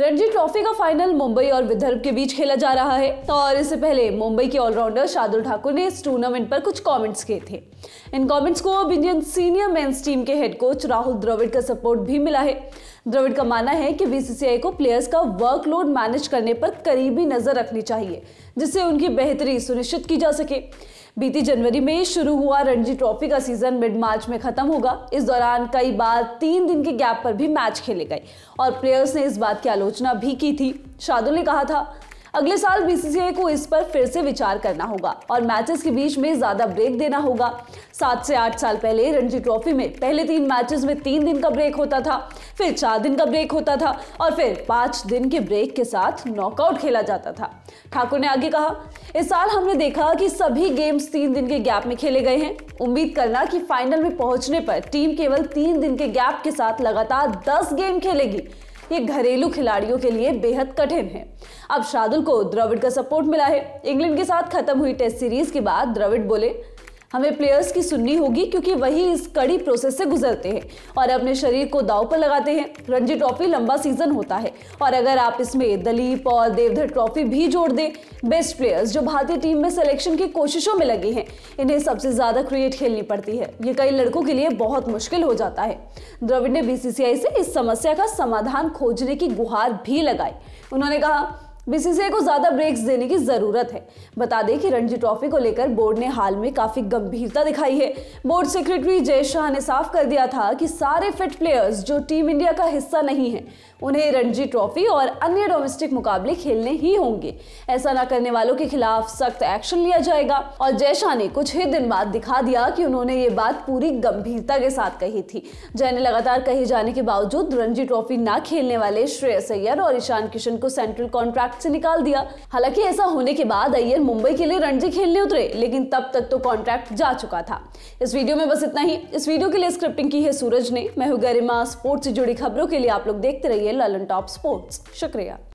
Ranji trophy का final Mumbai और विदर्भ के बीच खेला जा रहा है और इससे पहले मुंबई के ऑलराउंडर शार्दुल ठाकुर ने इस टूर्नामेंट पर कुछ कमेंट्स किए थे इन कमेंट्स को अब इंडियन सीनियर मेंस टीम के हेड कोच राहुल द्रविड़ का सपोर्ट भी मिला है द्रविड़ का मानना है कि बीसीसीआई को प्लेयर्स का वर्कलोड मैनेज करने पर करीबी नजर रखनी चाहिए जिससे उनकी बेहतरी सुनिश्चित की जा सके बीती जनवरी में शुरू हुआ रणजी ट्रॉफी का सीजन मिड मार्च में खत्म होगा इस दौरान कई बार तीन दिन के गैप पर भी मैच खेले गए और प्लेयर्स ने इस बात की आलोचना भी की थी शादुल ने कहा था अगले साल बीसीसीआई को इस पर फिर से विचार करना होगा और मैचेस के बीच में ज्यादा ब्रेक देना होगा सात से आठ साल पहले रणजी ट्रॉफी में पहले तीन मैचेस में तीन दिन का ब्रेक होता था फिर चार दिन का ब्रेक होता था और फिर पांच दिन के ब्रेक के साथ नॉकआउट खेला जाता था ठाकुर ने आगे कहा इस साल हमने देखा कि सभी गेम्स तीन दिन के गैप में खेले गए हैं उम्मीद करना कि फाइनल में पहुंचने पर टीम केवल तीन दिन के गैप के साथ लगातार दस गेम खेलेगी ये घरेलू खिलाड़ियों के लिए बेहद कठिन है अब शार्दुल को द्रविड़ का सपोर्ट मिला है इंग्लैंड के साथ खत्म हुई टेस्ट सीरीज के बाद द्रविड़ बोले हमें प्लेयर्स की सुननी होगी क्योंकि वही इस कड़ी प्रोसेस से गुजरते हैं और अपने शरीर को दाव पर लगाते हैं रणजी ट्रॉफी लंबा सीजन होता है और अगर आप इसमें दलीप और देवधर ट्रॉफी भी जोड़ दें बेस्ट प्लेयर्स जो भारतीय टीम में सिलेक्शन की कोशिशों में लगे हैं इन्हें सबसे ज़्यादा क्रिकेट खेलनी पड़ती है ये कई लड़कों के लिए बहुत मुश्किल हो जाता है द्रविड़ ने बीसीसीआई से इस समस्या का समाधान खोजने की गुहार भी लगाई उन्होंने कहा बीसीसीआई को ज़्यादा ब्रेक्स देने की ज़रूरत है बता दें कि रणजी ट्रॉफी को लेकर बोर्ड ने हाल में काफ़ी गंभीरता दिखाई है बोर्ड सेक्रेटरी जय शाह ने साफ कर दिया था कि सारे फिट प्लेयर्स जो टीम इंडिया का हिस्सा नहीं है उन्हें रणजी ट्रॉफी और अन्य डोमेस्टिक मुकाबले खेलने ही होंगे ऐसा न करने वालों के खिलाफ सख्त एक्शन लिया जाएगा और जय शाह ने कुछ ही दिन बाद दिखा दिया कि उन्होंने ये बात पूरी गंभीरता के साथ कही थी जय ने लगातार कही जाने के बावजूद रणजी ट्रॉफी ना खेलने वाले श्रेयस अय्यर और ईशान किशन को सेंट्रल कॉन्ट्रैक्ट ट्रैक से निकाल दिया हालांकि ऐसा होने के बाद अय्यर मुंबई के लिए रणजी खेलने उतरे लेकिन तब तक तो कॉन्ट्रैक्ट जा चुका था इस वीडियो में बस इतना ही इस वीडियो के लिए स्क्रिप्टिंग की है सूरज ने मैं हूँ गरिमा स्पोर्ट्स से जुड़ी खबरों के लिए आप लोग देखते रहिए ललन टॉप स्पोर्ट्स शुक्रिया